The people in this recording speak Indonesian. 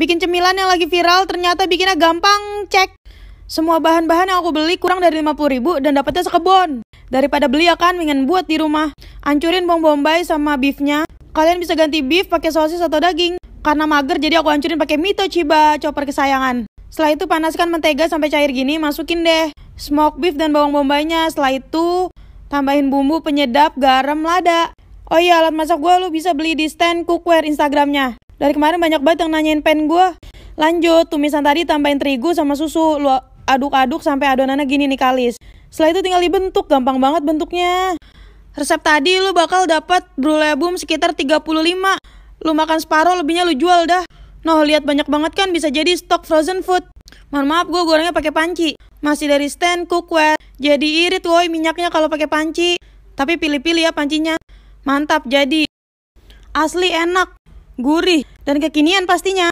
Bikin cemilan yang lagi viral ternyata bikinnya gampang cek. Semua bahan-bahan yang aku beli kurang dari 50 ribu dan dapatnya sekebon. Daripada beli ya kan, ingin buat di rumah. Ancurin bawang bombay sama beefnya. Kalian bisa ganti beef pakai sosis atau daging. Karena mager jadi aku ancurin pakai mito ciba, chopper kesayangan. Setelah itu panaskan mentega sampai cair gini, masukin deh smoke beef dan bawang bombaynya. Setelah itu tambahin bumbu penyedap, garam, lada. Oh iya, alat masak gue lu bisa beli di stand cookware Instagramnya. Dari kemarin banyak banget yang nanyain pen gue. Lanjut, tumisan tadi tambahin terigu sama susu. Lu aduk-aduk sampai adonannya gini nih kalis. Setelah itu tinggal dibentuk, gampang banget bentuknya. Resep tadi lu bakal dapat brulee boom sekitar 35. Lu makan separuh lebihnya lu jual dah. Noh, lihat banyak banget kan bisa jadi stok frozen food. Mohon maaf gue gorengnya pakai panci. Masih dari stand cookware. Jadi irit woi minyaknya kalau pakai panci. Tapi pilih-pilih ya pancinya. Mantap jadi. Asli enak, gurih, dan kekinian pastinya.